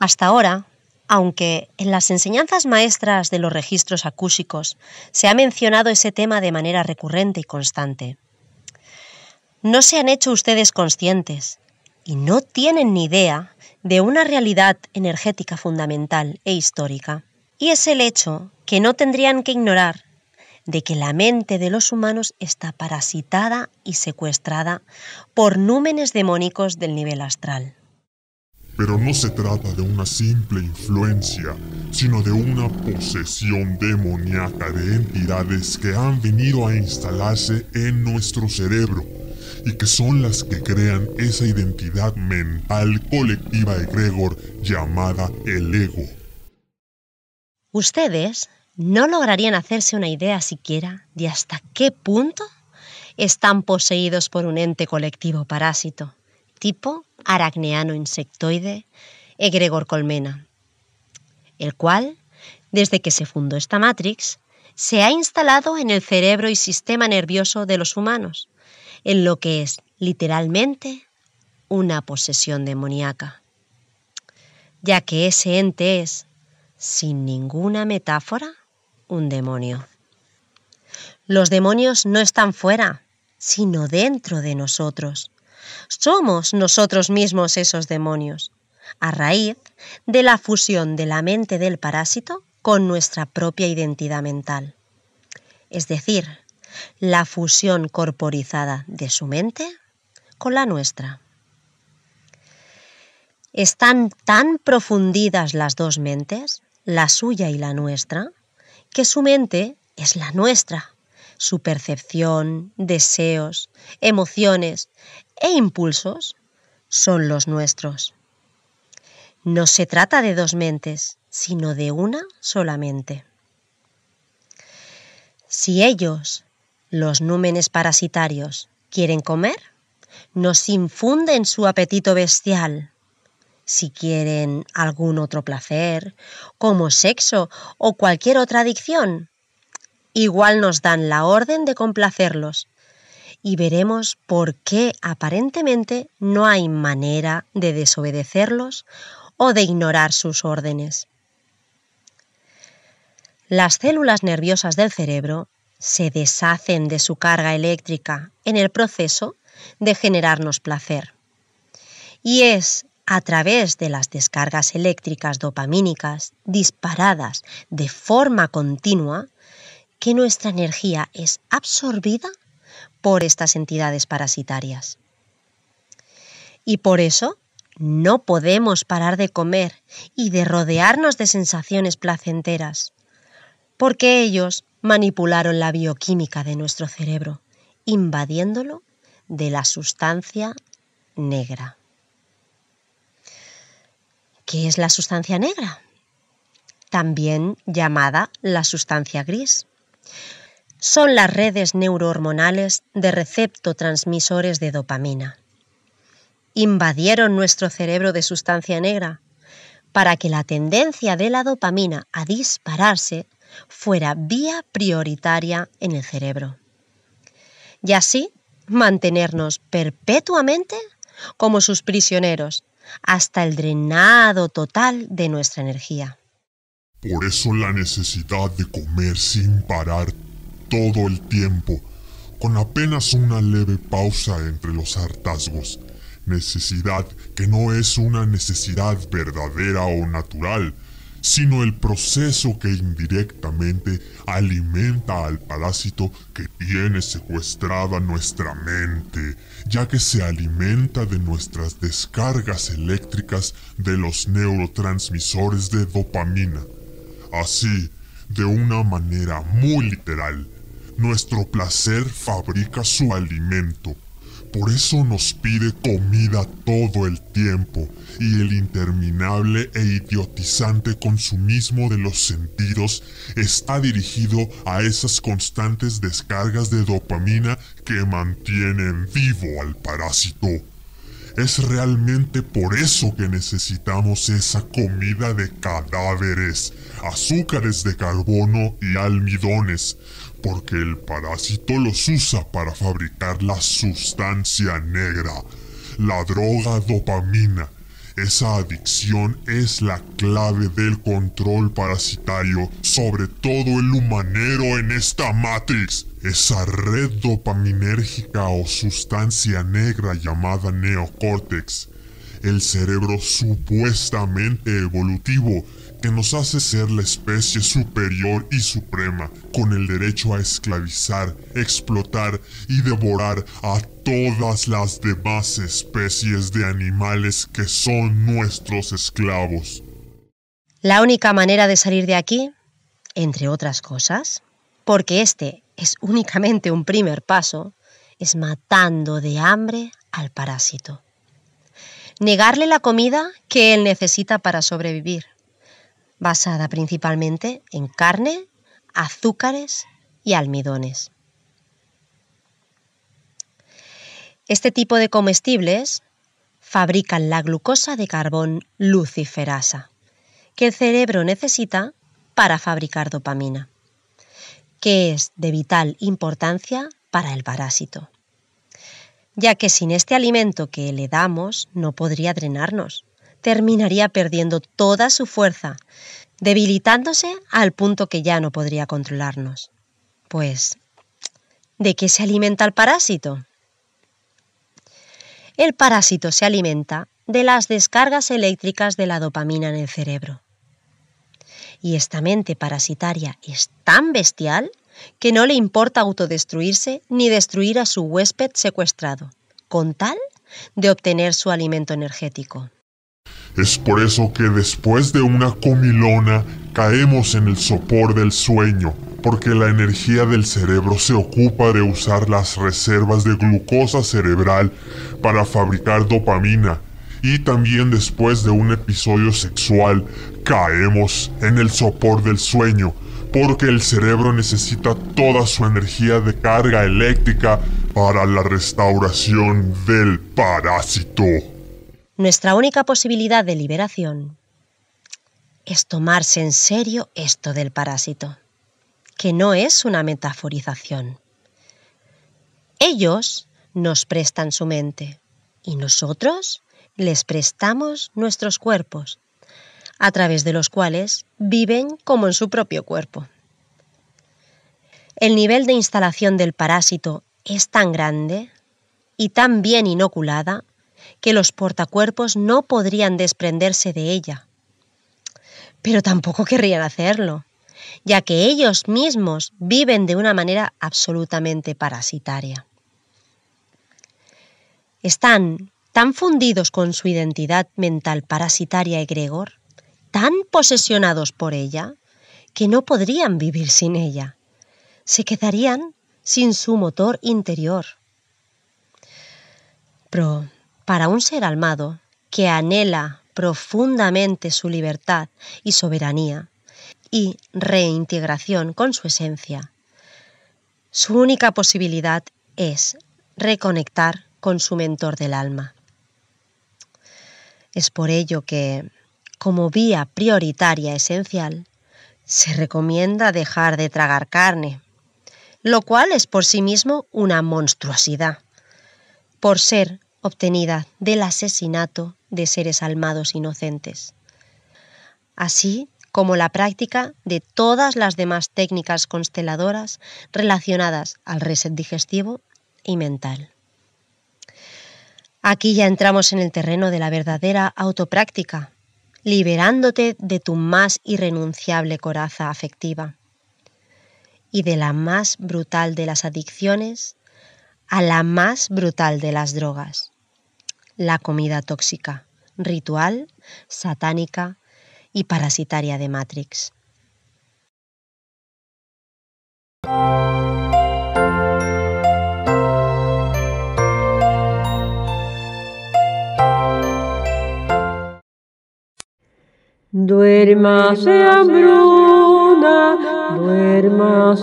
Hasta ahora, aunque en las enseñanzas maestras de los registros acúsicos se ha mencionado ese tema de manera recurrente y constante, no se han hecho ustedes conscientes y no tienen ni idea de una realidad energética fundamental e histórica, y es el hecho que no tendrían que ignorar de que la mente de los humanos está parasitada y secuestrada por númenes demónicos del nivel astral. Pero no se trata de una simple influencia, sino de una posesión demoníaca de entidades que han venido a instalarse en nuestro cerebro y que son las que crean esa identidad mental colectiva de Gregor llamada el ego. Ustedes no lograrían hacerse una idea siquiera de hasta qué punto están poseídos por un ente colectivo parásito tipo aracneano insectoide, egregor colmena, el cual, desde que se fundó esta Matrix, se ha instalado en el cerebro y sistema nervioso de los humanos, en lo que es literalmente una posesión demoníaca, ya que ese ente es, sin ninguna metáfora, un demonio. Los demonios no están fuera, sino dentro de nosotros, somos nosotros mismos esos demonios, a raíz de la fusión de la mente del parásito con nuestra propia identidad mental. Es decir, la fusión corporizada de su mente con la nuestra. Están tan profundidas las dos mentes, la suya y la nuestra, que su mente es la nuestra. Su percepción, deseos, emociones, e impulsos son los nuestros. No se trata de dos mentes, sino de una solamente. Si ellos, los númenes parasitarios, quieren comer, nos infunden su apetito bestial. Si quieren algún otro placer, como sexo o cualquier otra adicción, igual nos dan la orden de complacerlos, y veremos por qué aparentemente no hay manera de desobedecerlos o de ignorar sus órdenes. Las células nerviosas del cerebro se deshacen de su carga eléctrica en el proceso de generarnos placer. Y es a través de las descargas eléctricas dopamínicas disparadas de forma continua que nuestra energía es absorbida por estas entidades parasitarias. Y por eso no podemos parar de comer y de rodearnos de sensaciones placenteras, porque ellos manipularon la bioquímica de nuestro cerebro, invadiéndolo de la sustancia negra. ¿Qué es la sustancia negra? También llamada la sustancia gris son las redes neurohormonales de recepto-transmisores de dopamina. Invadieron nuestro cerebro de sustancia negra para que la tendencia de la dopamina a dispararse fuera vía prioritaria en el cerebro. Y así mantenernos perpetuamente como sus prisioneros hasta el drenado total de nuestra energía. Por eso la necesidad de comer sin parar todo el tiempo, con apenas una leve pausa entre los hartazgos. Necesidad que no es una necesidad verdadera o natural, sino el proceso que indirectamente alimenta al parásito que tiene secuestrada nuestra mente, ya que se alimenta de nuestras descargas eléctricas de los neurotransmisores de dopamina. Así, de una manera muy literal, nuestro placer fabrica su alimento. Por eso nos pide comida todo el tiempo y el interminable e idiotizante consumismo de los sentidos está dirigido a esas constantes descargas de dopamina que mantienen vivo al parásito. Es realmente por eso que necesitamos esa comida de cadáveres, azúcares de carbono y almidones, porque el parásito los usa para fabricar la sustancia negra, la droga dopamina, esa adicción es la clave del control parasitario sobre todo el humanero en esta Matrix. Esa red dopaminérgica o sustancia negra llamada neocórtex el cerebro supuestamente evolutivo que nos hace ser la especie superior y suprema, con el derecho a esclavizar, explotar y devorar a todas las demás especies de animales que son nuestros esclavos. La única manera de salir de aquí, entre otras cosas, porque este es únicamente un primer paso, es matando de hambre al parásito. Negarle la comida que él necesita para sobrevivir basada principalmente en carne, azúcares y almidones. Este tipo de comestibles fabrican la glucosa de carbón luciferasa, que el cerebro necesita para fabricar dopamina, que es de vital importancia para el parásito, ya que sin este alimento que le damos no podría drenarnos terminaría perdiendo toda su fuerza, debilitándose al punto que ya no podría controlarnos. Pues, ¿de qué se alimenta el parásito? El parásito se alimenta de las descargas eléctricas de la dopamina en el cerebro. Y esta mente parasitaria es tan bestial que no le importa autodestruirse ni destruir a su huésped secuestrado, con tal de obtener su alimento energético. Es por eso que después de una comilona caemos en el sopor del sueño, porque la energía del cerebro se ocupa de usar las reservas de glucosa cerebral para fabricar dopamina. Y también después de un episodio sexual caemos en el sopor del sueño, porque el cerebro necesita toda su energía de carga eléctrica para la restauración del parásito nuestra única posibilidad de liberación es tomarse en serio esto del parásito, que no es una metaforización. Ellos nos prestan su mente y nosotros les prestamos nuestros cuerpos, a través de los cuales viven como en su propio cuerpo. El nivel de instalación del parásito es tan grande y tan bien inoculada que los portacuerpos no podrían desprenderse de ella. Pero tampoco querrían hacerlo, ya que ellos mismos viven de una manera absolutamente parasitaria. Están tan fundidos con su identidad mental parasitaria egregor, tan posesionados por ella, que no podrían vivir sin ella. Se quedarían sin su motor interior. Pero para un ser almado que anhela profundamente su libertad y soberanía y reintegración con su esencia, su única posibilidad es reconectar con su mentor del alma. Es por ello que, como vía prioritaria esencial, se recomienda dejar de tragar carne, lo cual es por sí mismo una monstruosidad, por ser obtenida del asesinato de seres almados inocentes, así como la práctica de todas las demás técnicas consteladoras relacionadas al reset digestivo y mental. Aquí ya entramos en el terreno de la verdadera autopráctica, liberándote de tu más irrenunciable coraza afectiva y de la más brutal de las adicciones a la más brutal de las drogas, la comida tóxica, ritual, satánica y parasitaria de Matrix.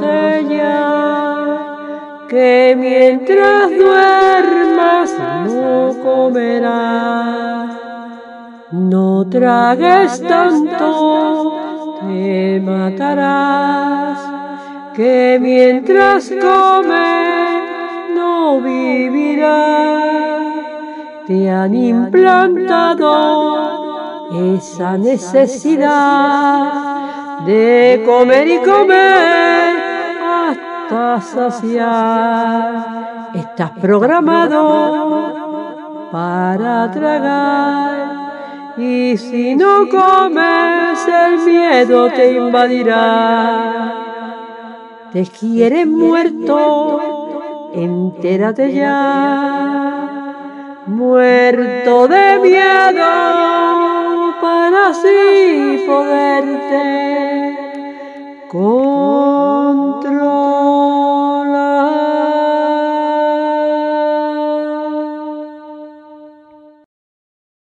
ella que mientras duermas no comerás. No tragues tanto, te matarás, que mientras comes no vivirás. Te han implantado esa necesidad de comer y comer Estás Estás programado para tragar. Y si no comes, el miedo te invadirá. Te quieres muerto, entérate ya. Muerto de miedo para así poderte controlar.